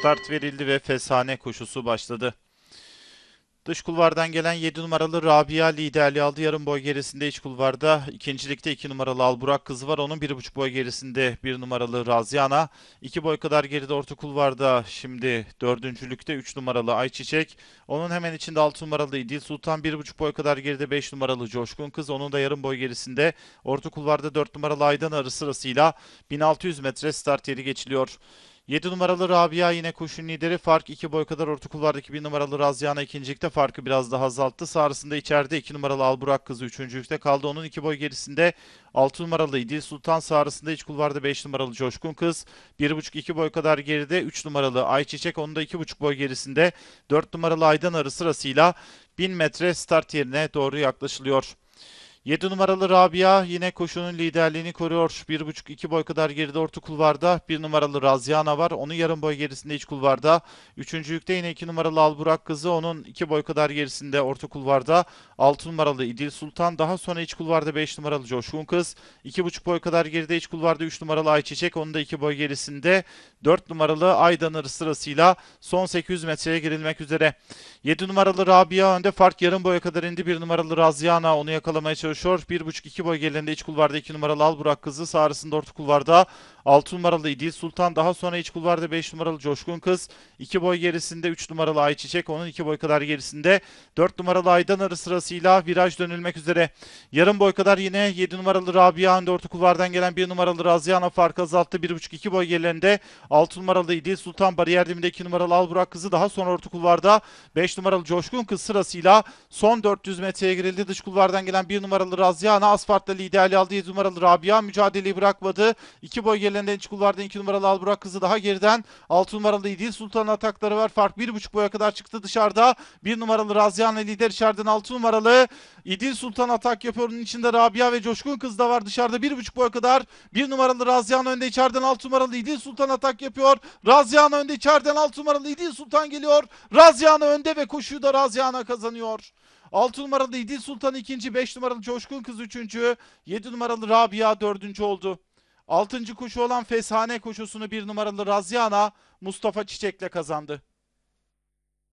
Start verildi ve fesane koşusu başladı. Dış kulvardan gelen 7 numaralı Rabia liderliği aldı. Yarım boy gerisinde iç kulvarda. ikincilikte 2 numaralı Alburak kızı var. Onun 1,5 boy gerisinde 1 numaralı Raziana. 2 boy kadar geride orta kulvarda şimdi dördüncülükte 3 numaralı Ayçiçek. Onun hemen içinde 6 numaralı İdil Sultan. 1,5 boy kadar geride 5 numaralı Coşkun Kız. Onun da yarım boy gerisinde orta kulvarda 4 numaralı Aydan Arı sırasıyla 1600 metre start yeri geçiliyor. 7 numaralı Rabia yine koşun lideri. Fark 2 boy kadar orta kulvardaki 1 numaralı Razyana ikincilikte farkı biraz daha azalttı. Sağrısında içeride 2 numaralı Alburak kızı 3. kaldı. Onun 2 boy gerisinde 6 numaralı İdil Sultan sağrısında iç kulvarda 5 numaralı Coşkun Kız. 1,5-2 boy kadar geride 3 numaralı Ayçiçek. Onun da 2,5 boy gerisinde 4 numaralı Aydan Arı sırasıyla 1000 metre start yerine doğru yaklaşılıyor. 7 numaralı Rabia yine koşunun liderliğini koruyor. 1.5-2 boy kadar geride orta kulvarda. 1 numaralı Raziana var. Onun yarım boy gerisinde iç kulvarda. yükte yine 2 numaralı Alburak Kızı. Onun 2 boy kadar gerisinde orta kulvarda. 6 numaralı İdil Sultan. Daha sonra iç kulvarda 5 numaralı Coşkun Kız. 2.5 boy kadar geride iç kulvarda 3 numaralı Ayçiçek. Onun da 2 boy gerisinde 4 numaralı Aydanır sırasıyla son 800 metreye girilmek üzere. 7 numaralı Rabia önde. Fark yarım boya kadar indi. 1 numaralı Raziana onu yakalamaya çalışıyor çalışıyor. 1.5-2 boy gelirinde iç kulvarda 2 numaralı Alburak Kızı. Sağrısında orta kulvarda 6 numaralı İdil Sultan. Daha sonra iç kulvarda 5 numaralı Coşkun Kız. 2 boy gerisinde 3 numaralı Ayçiçek. Onun 2 boy kadar gerisinde 4 numaralı Aydan Arı sırasıyla viraj dönülmek üzere. Yarım boy kadar yine 7 numaralı Rabia Hande orta kulvardan gelen 1 numaralı Raziye Ana farkı azalttı. 1.5-2 boy gerilerinde 6 numaralı İdil Sultan bariyer dibinde 2 numaralı Alburak Kızı. Daha sonra orta kulvarda 5 numaralı Coşkun Kız sırasıyla son 400 metreye girildi. Dış kulvardan gelen 1 numaralı numaralı Razyana Aspart'la liderliği aldı. 7 numaralı Rabia mücadeleyi bırakmadı. 2 boy gelenler iç kulvardan 2 numaralı Alburak kızı daha geriden. 6 numaralı İdil Sultan atakları var. Fark 1.5 boya kadar çıktı dışarıda. 1 numaralı Razyana lider içeriden 6 numaralı İdil Sultan atak yapıyor. Onun içinde Rabia ve Coşkun kız da var dışarıda. 1.5 boya kadar 1 numaralı Razyana önde içeriden 6 numaralı İdil Sultan atak yapıyor. Razyana önde içeriden 6 numaralı İdil Sultan geliyor. Razyana önde ve koşuyu da Razyana kazanıyor. 6 numaralı İdil Sultan ikinci, 5 numaralı Coşkun Kız üçüncü, 7 numaralı Rabia dördüncü oldu. 6. koşu olan Feshane koşusunu 1 numaralı Razyana Mustafa Çiçek'le kazandı.